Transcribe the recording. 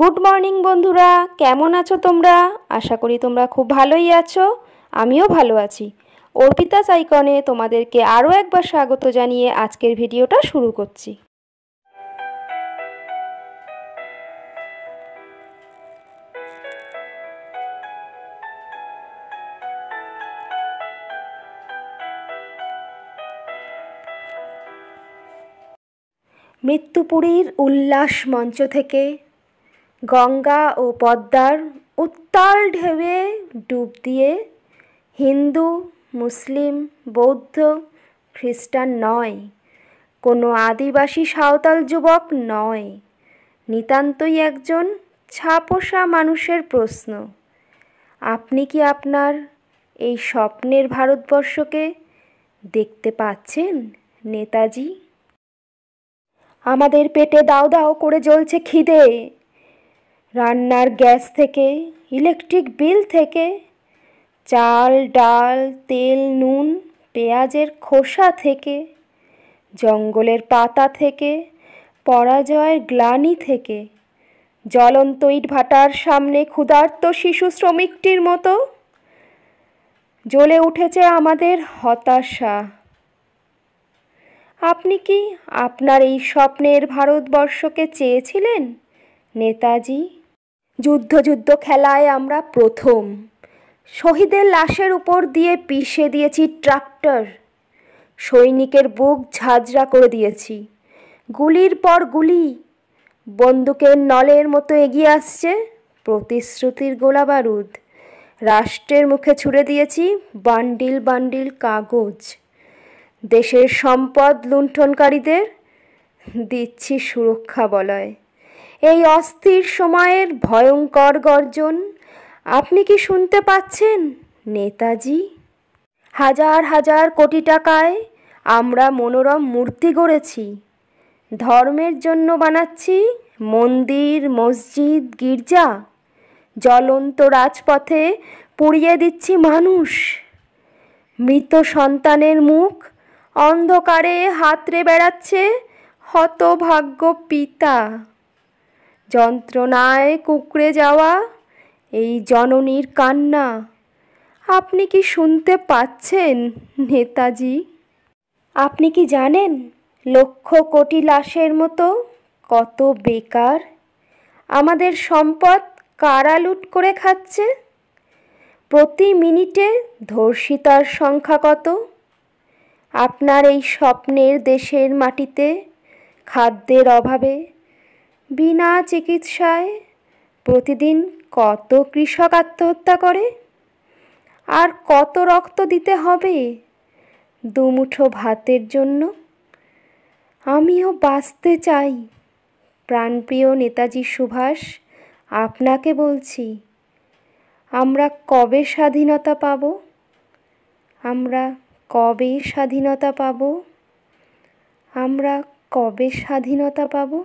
good morning বন্ধুরা কেমন আছো তোমরা আশা করি তোমরা খুব ভালোই আছো আমিও ভালো আছি অর্পিতা সাইকনে তোমাদেরকে আরও একবার স্বাগত জানিয়ে আজকের ভিডিওটা শুরু করছি মৃত্যুপুরীর উল্লাস মঞ্চ থেকে গঙ্গা ও পদ্মার উত্তাল ঢেউয়ে ডুব দিয়ে হিন্দু মুসলিম বৌদ্ধ খ্রিস্টান নয় কোনো আদিবাসী সাঁওতাল যুবক নয় নিতান্তই একজন ছাপোষা মানুষের প্রশ্ন আপনি কি আপনার এই স্বপ্নের ভারতবর্ষকে দেখতে পাচ্ছেন নেতাজি আমাদের পেটে দাও দাও করে জ্বলছে খিদে রান্নার গ্যাস থেকে ইলেকট্রিক বিল থেকে চাল ডাল তেল নুন পেঁয়াজের খোসা থেকে জঙ্গলের পাতা থেকে পরাজয়ের গ্লানি থেকে জ্বলন্ত ভাটার সামনে ক্ষুধার্ত শিশু শ্রমিকটির মতো জ্বলে উঠেছে আমাদের হতাশা আপনি কি আপনার এই স্বপ্নের ভারতবর্ষকে চেয়েছিলেন নেতাজি যুদ্ধ যুদ্ধ খেলায় আমরা প্রথম শহীদের লাশের উপর দিয়ে পিষে দিয়েছি ট্রাক্টর সৈনিকের বুক ঝাঁঝরা করে দিয়েছি গুলির পর গুলি বন্দুকের নলের মতো এগিয়ে আসছে প্রতিশ্রুতির গোলা বারুদ রাষ্ট্রের মুখে ছুড়ে দিয়েছি বান্ডিল বান্ডিল কাগজ দেশের সম্পদ লুণ্ঠনকারীদের দিচ্ছি সুরক্ষা বলয় এই অস্থির সময়ের ভয়ঙ্কর গর্জন আপনি কি শুনতে পাচ্ছেন নেতাজি হাজার হাজার কোটি টাকায় আমরা মনোরম মূর্তি গড়েছি ধর্মের জন্য বানাচ্ছি মন্দির মসজিদ গির্জা জ্বলন্ত রাজপথে পুড়িয়ে দিচ্ছি মানুষ মৃত সন্তানের মুখ অন্ধকারে হাতরে বেড়াচ্ছে হতভাগ্য পিতা যন্ত্রণায় কুকড়ে যাওয়া এই জননীর কান্না আপনি কি শুনতে পাচ্ছেন নেতাজি আপনি কি জানেন লক্ষ কোটি লাশের মতো কত বেকার আমাদের সম্পদ কারা লুট করে খাচ্ছে প্রতি মিনিটে ধর্ষিতার সংখ্যা কত আপনার এই স্বপ্নের দেশের মাটিতে খাদ্যের অভাবে বিনা চিকিৎসায় প্রতিদিন কত কৃষক আত্মহত্যা করে আর কত রক্ত দিতে হবে দুমুঠো ভাতের জন্য আমিও বাঁচতে চাই প্রাণপ্রিয় নেতাজি সুভাষ আপনাকে বলছি আমরা কবে স্বাধীনতা পাব আমরা কবে স্বাধীনতা পাব আমরা কবে স্বাধীনতা পাবো